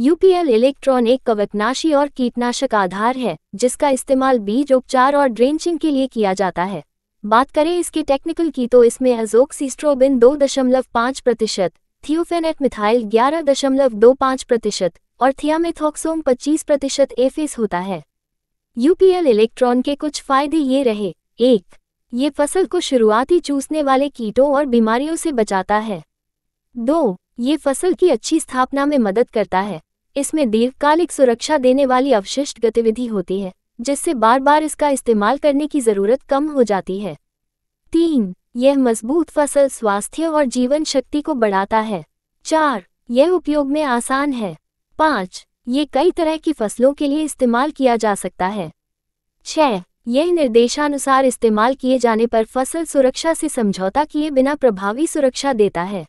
UPL electron एक कवकनाशी और कीटनाशक आधार है जिसका इस्तेमाल बीज उपचार और ड्रेंचिंग के लिए किया जाता है बात करें इसके टेक्निकल की तो इसमें अजोक्सीस्ट्रोबिन दो दशमलव पाँच प्रतिशत थियोफेनेट मिथाइल ग्यारह दशमलव दो पाँच प्रतिशत और थियामेथोक्सोम पच्चीस प्रतिशत एफेस होता है यूपीएल इलेक्ट्रॉन के कुछ फायदे ये रहे एक ये फसल को शुरुआती चूसने वाले कीटों और बीमारियों से बचाता है दो ये फसल की अच्छी स्थापना में मदद करता है इसमें दीर्घकालिक सुरक्षा देने वाली अवशिष्ट गतिविधि होती है जिससे बार बार इसका इस्तेमाल करने की जरूरत कम हो जाती है तीन यह मजबूत फसल स्वास्थ्य और जीवन शक्ति को बढ़ाता है चार यह उपयोग में आसान है पाँच ये कई तरह की फसलों के लिए इस्तेमाल किया जा सकता है छह यह निर्देशानुसार इस्तेमाल किए जाने पर फसल सुरक्षा से समझौता किए बिना प्रभावी सुरक्षा देता है